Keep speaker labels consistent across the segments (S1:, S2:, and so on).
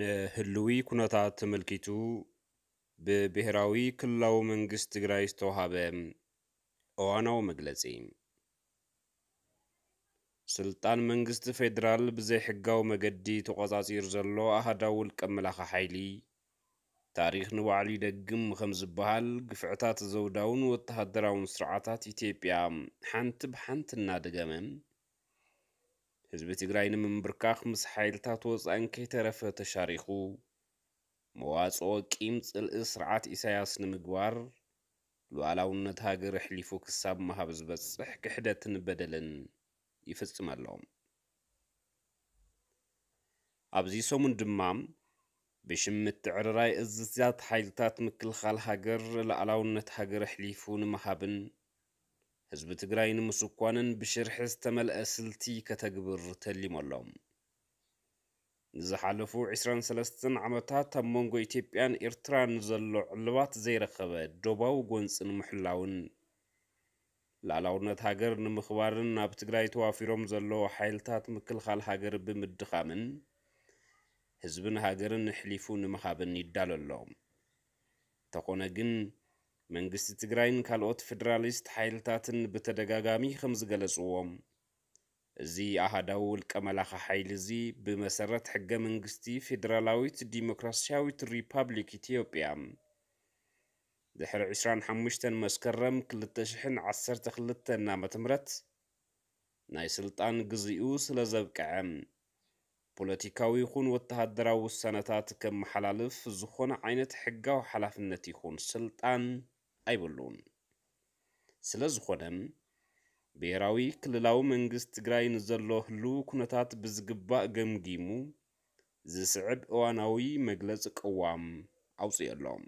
S1: ንህልዊ ኩነታት ተመልኪቱ ብብሔራዊ ክልላዊ መንግስት ትግራይ ዝተዋሃበ እዋናዊ መግለጺ ስልጣን መንግስቲ ፌደራል ብዘይሕጋዊ መገዲ ተቖጻጺሩ ዘሎ ኣሃዳዊ ውልቀ መላኻ ሓይሊ ታሪክ ንባዕሉ ይደግም ከም ዝበሃል ግፍዕታት ዘውዳውን ወተሃደራውን ስርዓታት ኢትዮጵያ ሓንቲ ብሓንቲ እናደገመ ህዝቢ ትግራይ ንምምብርካኽ ምስ ሓይልታት ወፃእን ከይተረፈ ተሻሪኹ መዋፅኦ ቂም ፅልኢ ስርዓት ኢሳያስ ንምግባር ሉዓላውነት ሃገር ኣሕሊፉ ክሳብ ምሃብ ዝበፅሕ ክሕደትን በደልን ይፍፅም ኣለዎም ኣብዚ ሰሙን ድማ ብሽምት ዕርራይ እዝዛት ሓይልታት ምክልኻል ሃገር ሉዓላውነት ሃገር ኣሕሊፉ ንምሃብን ህዝቢ ትግራይ ንምስኳንን ብሽርሒ ዝተመልአ ስልቲ ከተግብር ተሊሙ ኣሎም ንዝሓለፉ 23 ዓመታት ኣብ መንጎ ኢትዮጵያን ኤርትራን ዘሎ ዕልባት ዘይረኸበ ዶባዊ ጎንፂ ንምሕላውን ላዕላውነት ሃገር ንምኽባርን ኣብ ትግራይ ተዋፊሮም ዘሎ ሓይልታት ምክልኻል ሃገር ብምድኻምን ህዝብን ሃገርን ሕሊፉ ንምሃብን ይዳሎ ኣሎ እንተኾነ ግን መንግስቲ ትግራይን ካልኦት ፌደራሊስት ሓይልታትን ብተደጋጋሚ ከም ዝገለጽዎም እዚ ኣሃዳዊ ውልቀ መላኻ ሓይሊ እዚ ብመሰረት ሕገ መንግስቲ ፌደራላዊት ዲሞክራስያዊት ሪፓብሊክ ኢትዮጵያ ድሕሪ 25 መስከረም 2012 ዓ ም ናይ ስልጣን ግዜኡ ስለ ዘብቅዐ ፖለቲካዊ ይኹን ወተሃደራዊ ውሳነታት ከመሓላልፍ ዝኾነ ዓይነት ሕጋዊ ሓላፍነት ይኹን ስልጣን አይበሉም። ስለዝኾነም ብሔራዊ ክልላዊ መንግስት ትግራይ ንዘሎ ህልው ኩነታት ብዝግባእ ገምጊሙ ዝስዕብ እዋናዊ መግለጽ ቅዋም ኣውፅኡ ኣሎም።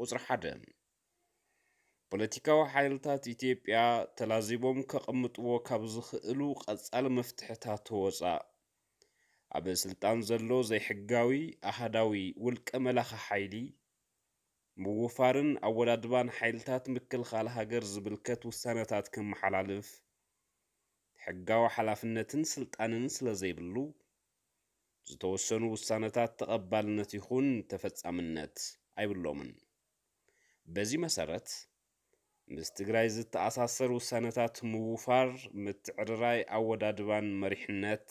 S1: ቁፅሪ ሓደ ፖለቲካዊ ሓይልታት ኢትዮጵያ ተላዚቦም ከቐምጥዎ ካብ ዝኽእሉ ቀጻሊ መፍትሕታት ወፃእ ኣብ ስልጣን ዘሎ ዘይሕጋዊ ኣህዳዊ ውልቀ መላኺ ሓይሊ ምውፋርን ኣወዳድባን ሓይልታት ምክልኻል ሃገር ዝብልከት ውሳነታት ክመሓላልፍ ሕጋዊ ሓላፍነትን ስልጣንን ስለ ዘይብሉ ዝተወሰኑ ውሳነታት ተቐባልነት ይኹን ተፈጻምነት ኣይብሎምን በዚህ መሰረት ምስ ትግራይ ዝተኣሳሰር ውሳነታት ምውፋር ምትዕርራይ ኣወዳድባን መሪሕነት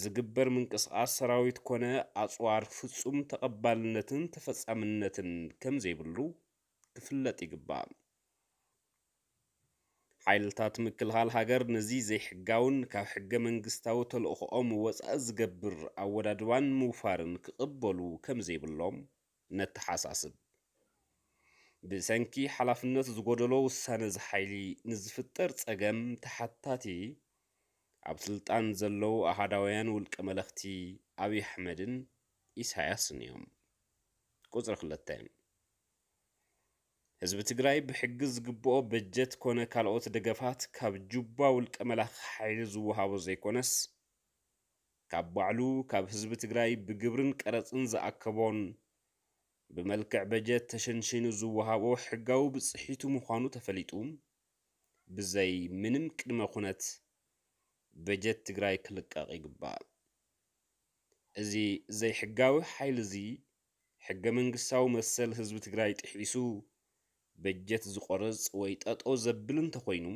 S1: ዝግበር ምንቅስቃስ ሰራዊት ኮነ ኣጽዋር ፍጹም ተቐባልነትን ተፈጻምነትን ከም ዘይብሉ ክፍለጥ ይግባእ ሓይልታት ምክልኻል ሃገር ነዚ ዘይሕጋውን ካብ ሕገ መንግስታዊ ተልእኽኦም ወፃኢ ዝገብር ኣወዳድባን ምውፋርን ክቕበሉ ከም ዘይብሎም ነተሓሳስብ ብሰንኪ ሓላፍነት ዝጎደሎ ውሳነ ዝሓይሊ ንዝፍጠር ጸገም ተሓታቲ ኣብ ስልጣን ዘለዉ ኣሃዳውያን ውልቀ መለእኽቲ ኣብዪ ኣሕመድን ኢሳያስን እዮም ቁፅሪ ክልተ ህዝቢ ትግራይ ብሕጊ ዝግብኦ በጀት ኮነ ካልኦት ደገፋት ካብ ጁባ ውልቀ መላኽ ሓይሊ ዝወሃቦ ዘይኮነስ ካብ ባዕሉ ካብ ህዝቢ ትግራይ ብግብርን ቀረፅን ዝኣከቦን ብመልክዕ በጀት ተሸንሽኑ ዝወሃቦ ሕጋዊ ብፅሒቱ ምዃኑ ተፈሊጡ ብዘይ ምንም ቅድመ ኩነት በጀት ትግራይ ክልቀቕ ይግባእ እዚ ዘይሕጋዊ ሓይሊ እዚ ሕገ መንግስታዊ መሰል ህዝቢ ትግራይ ጥሒሱ በጀት ዝቆረፅ ወይ ጠጦ ዘብል እንተኮይኑ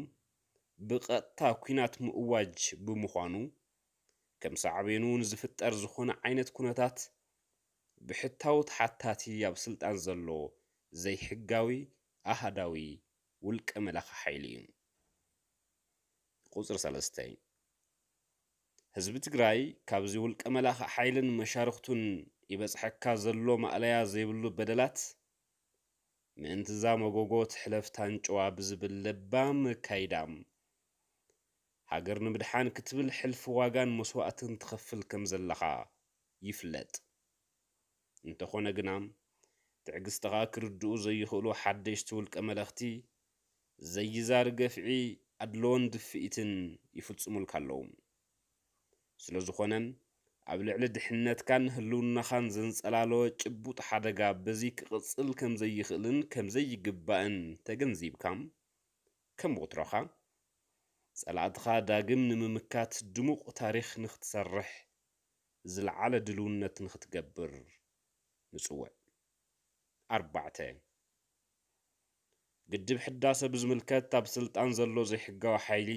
S1: ብቐጥታ ኩናት ምእዋጅ ብምዃኑ ከም ሳዕቤኑ ንዝፍጠር ዝኾነ ዓይነት ኩነታት ብሕታዊ ተሓታቲ ኣብ ስልጣን ዘሎ ዘይሕጋዊ ኣሃዳዊ ውልቀ መላኺ ሓይሊ እዩ ቁፅሪ 3 ህዝቢ ትግራይ ካብዚ ውልቀ መላኽ ሓይልን መሻርክቱን ይበፅሐካ ዘሎ ማእለያ ዘይብሉ በደላት ምእንቲ እዛ መጎጎ ትሕለፍ ታንጭዋ ብዝብል ለባም ካይዳም ሃገር ንምድሓን ክትብል ሕልፊ ዋጋን መስዋእትን ትኸፍል ከም ዘለኻ ይፍለጥ እንተኾነ ግና ትዕግስትኻ ክርድኡ ዘይኽእሉ ሓደሽቲ ውልቀ መለእኽቲ ዘይዛርገ ፍዒ ኣድለዎን ድፍኢትን ይፍፅሙልካ ኣለዉ ስለ ዝኾነን ኣብ ልዕሊ ድሕነትካን ህልውናኻን ዘንጸላለወ ጭቡጥ ሓደጋ በዚ ክቕጽል ከም ዘይኽእልን ከም ዘይግባእን ተገንዚብካ ከም ወትሮኻ ጸላእትኻ ዳግም ንምምካት ድሙቕ ታሪኽ ንኽትሰርሕ ዝለዓለ ድልውነት ንኽትገብር ንጽውዕ ኣርባዕተ ግድብ ሕዳሰ ብዝምልከት ኣብ ስልጣን ዘሎ ዘይሕጋዊ ሓይሊ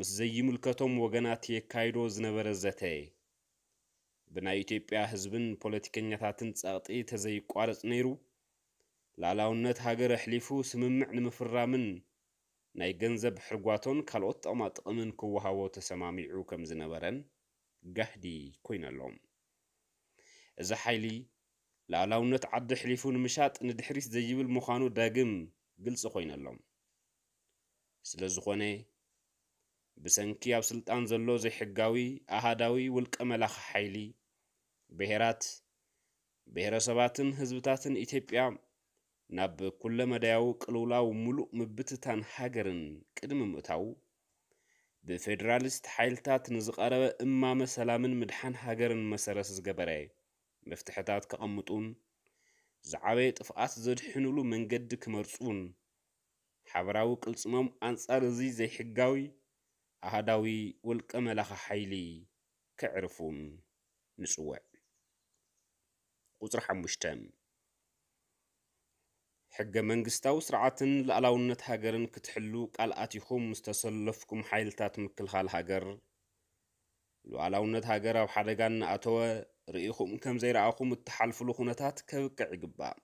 S1: ምስዘይምልከቶም ወገናት የካይዶ ዝነበረዘተ ብናይ ኢትዮጵያ ህዝብን ፖለቲከኛታትን ጸቕጢ ተዘይቋረጽ ነይሩ ላዕላውነት ሃገር ኣሕሊፉ ስምምዕ ንምፍራምን ናይ ገንዘብ ሕርጓቶን ካልኦት ጥቕማ ጥቕምን ክወሃቦ ተሰማሚዑ ከም ዝነበረን ጋህዲ ኮይነሎም እዚ ሓይሊ ላዕላውነት ዓዲ ሕሊፉ ንምሻጥ ንድሕሪት ዘይብል ምዃኑ ዳግም ግልፂ ኮይነሎም ስለ ዝኾነ ብሰንኪ ኣብ ስልጣን ዘሎ ዘይሕጋዊ ኣሃዳዊ ውልቀ መላኽ ሓይሊ ብሄራት ብሄረሰባትን ህዝብታትን ኢትዮጵያ ናብ ኩለ መዳያዊ ቅልውላው ሙሉእ ምብትታን ሃገርን ቅድሚ ምእታው ብፌደራሊስት ሓይልታት ንዝቐረበ እማመ ሰላምን ምድሓን ሃገርን መሰረት ዝገበረ መፍትሕታት ከቐምጡን ዝዓበየ ጥፍኣት ዘድሕንሉ መንገዲ ክመርፁን ሓበራዊ ቅልፅሞም ኣንጻር እዚ ዘይሕጋዊ ኣሃዳዊ ውልቀ መላኻ ሓይሊ ክዕርፉን ንጽውዕ ቁፅሪ ሓሙሽተ ሕገ መንግስታዊ ስርዓትን ላኣላውነት ሃገርን ክትሕሉ ቃል ኣትኹም ዝተሰለፍኩም ሓይልታት ምክልኻል ሃገር ሉኣላውነት ሃገር ኣብ ሓደጋ እናኣተወ ርኢኹም ከም ዘይረኣኹም እተሓልፍሉ ኩነታት ከብቅዕ ይግባእ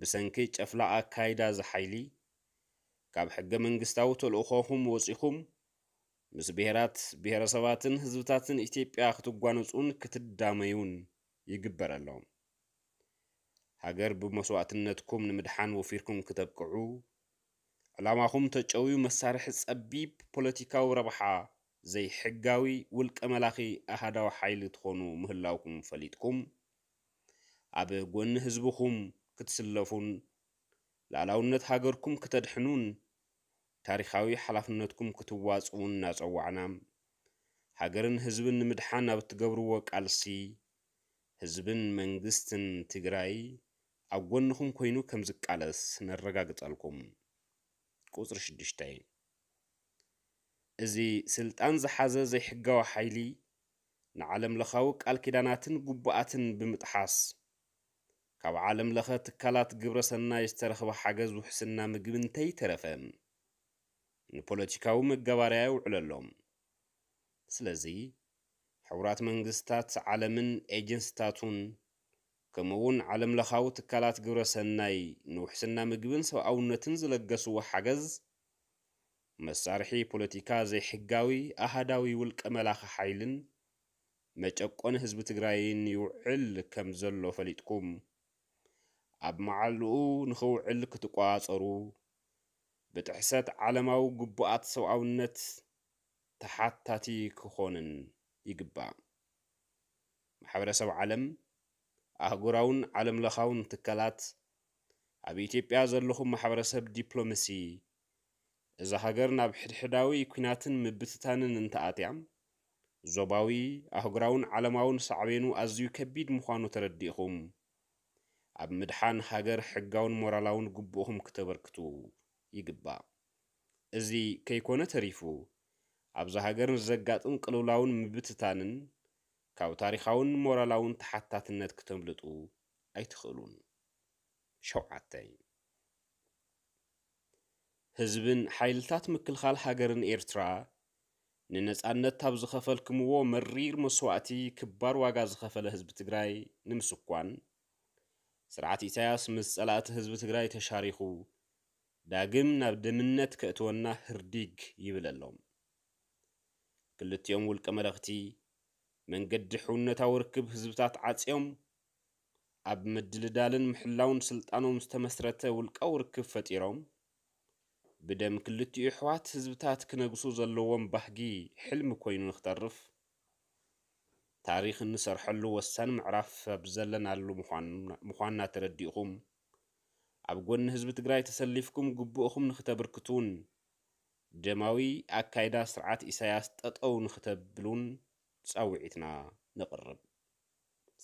S1: ብሰንኪ ጨፍላ ኣካይዳ ዝሓይሊ ካብ ሕገ መንግስታዊ ተልእኾኹም ወፂኹም ምስ ብሔራት ብሔረሰባትን ህዝብታትን ኢትዮጵያ ክትጓነፁን ክትዳመዩን ይግበር ኣሎ ሃገር ብመስዋእትነትኩም ንምድሓን ወፊርኩም ክተብቅዑ ዕላማኹም ተጨውዩ መሳርሒ ጸቢብ ፖለቲካዊ ረብሓ ዘይሕጋዊ ውልቀ መላኺ ኣሃዳዊ ሓይሊ ትኾኑ ምህላውኩም ፈሊጥኩም ኣብ ጎኒ ህዝብኹም ክትስለፉን ላዕላውነት ሃገርኩም ክተድሕኑን ታሪኻዊ ሓላፍነትኩም ክትዋፅውን እናፀዋዕና ሃገርን ህዝብን ንምድሓን ኣብ እትገብርዎ ቃልሲ ህዝብን መንግስትን ትግራይ ኣብ ጎንኹም ኮይኑ ከም ዝቃለስ ነረጋግጸልኩም ቁፅሪ 6 እዚ ስልጣን ዝሓዘ ዘይሕጋዊ ሓይሊ ንዓለም ለኻዊ ቃል ኪዳናትን ጉቡኣትን ብምጥሓስ ካብ ዓለም ለኸ ትካላት ግብረ ሰናይ ዝተረኽበ ሓገዝ ውሕስና ምግቢ እንተይተረፈ ንፖለቲካዊ መገበሪያ ይውዕል ኣሎም ስለዚ ሕቡራት መንግስታት ዓለምን ኤጀንሲታቱን ከምኡ እውን ዓለም ለኻዊ ትካላት ግብረ ሰናይ ንውሕስና ምግብን ሰብኣውነትን ዝለገስዎ ሓገዝ መሳርሒ ፖለቲካ ዘይሕጋዊ ኣህዳዊ ውልቀ መላኺ ሓይልን መጨቆን ህዝቢ ትግራይን ይውዕል ከም ዘሎ ፈሊጥኩም ኣብ መዓልኡ ንኽውዕል ክትቋፀሩ ብጥሕሰት ዓለማዊ ግቡኣት ሰብኣውነት ተሓታቲ ክኾንን ይግባእ ማሕበረሰብ ዓለም ኣህጉራውን ዓለም ለኻውን ትካላት ኣብ ኢትዮጵያ ዘለኹም ማሕበረሰብ ዲፕሎማሲ እዛ ሃገር ናብ ሕድሕዳዊ ኩናትን ምብትታንን እንተኣትያ ዞባዊ ኣህጉራውን ዓለማውን ሳዕቤኑ ኣዝዩ ከቢድ ምዃኑ ተረዲእኹም ኣብ ምድሓን ሃገር ሕጋውን ሞራላውን ግቡእኹም ክተበርክቱ ይግባእ እዚ ከይኮነ ተሪፉ ኣብዛ ሃገር ንዘጋጥም ቅልውላውን ምብትታንን ካብ ታሪኻውን ሞራላውን ተሓታትነት ክተምልጡ ኣይትኽእሉን ሸውዓተ ህዝብን ሓይልታት ምክልኻል ሃገርን ኤርትራ ንነፃነት ኣብ ዝኸፈልክምዎ መሪር መስዋእቲ ክባር ዋጋ ዝኸፈለ ህዝቢ ትግራይ ንምስኳን ስርዓት ኢሳያስ ምስ ጸላእቲ ህዝቢ ትግራይ ተሻሪኹ ዳግም ናብ ድምነት ክእትወና ህርዲግ ይብል ኣሎም ክልቲኦም ውልቀ መልእኽቲ መንገዲ ሕውነታዊ ርክብ ህዝብታት ዓፅዮም ኣብ ምድልዳልን ምሕላውን ስልጣኖም ዝተመስረተ ውልቃዊ ርክብ ፈጢሮም ብደም ክልቲኡ ኣሕዋት ህዝብታት ክነግሱ ዘለዎም ባህጊ ሕልሚ ኮይኑ ንኽተርፍ ታሪክ እንሰርሐሉ ወሳኒ ምዕራፍ ኣብ ዘለናሉ ምዃንና ተረዲእኹም ኣብ ጎኒ ህዝቢ ትግራይ ተሰሊፍኩም ግቡእኹም ንኽተብርክቱን ደማዊ ኣካይዳ ስርዓት ኢሳያስ ጠጠው ንኽተብሉን ጻውዒትና ንቕርብ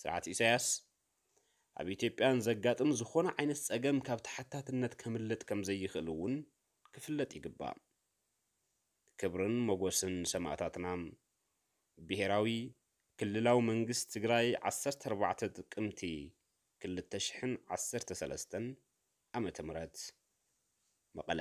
S1: ስርዓት ኢሳያስ ኣብ ኢትዮጵያን ዘጋጥም ዝኾነ ዓይነት ጸገም ካብ ተሓታትነት ከምልጥ ከም ዘይኽእል እውን ክፍለጥ ይግባእ ክብርን መጎስን ሰማዕታትና ብሔራዊ ክልላዊ መንግስቲ ትግራይ 14 ጥቅምቲ 213 ዓመተ ምህረት መቐለ